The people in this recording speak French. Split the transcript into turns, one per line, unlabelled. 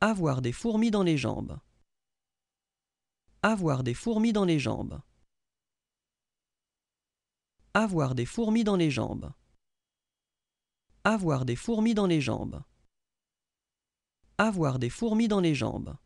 Avoir des fourmis dans les jambes. Avoir des fourmis dans les jambes. Avoir des fourmis dans les jambes. Avoir des fourmis dans les jambes. Avoir des fourmis dans les jambes.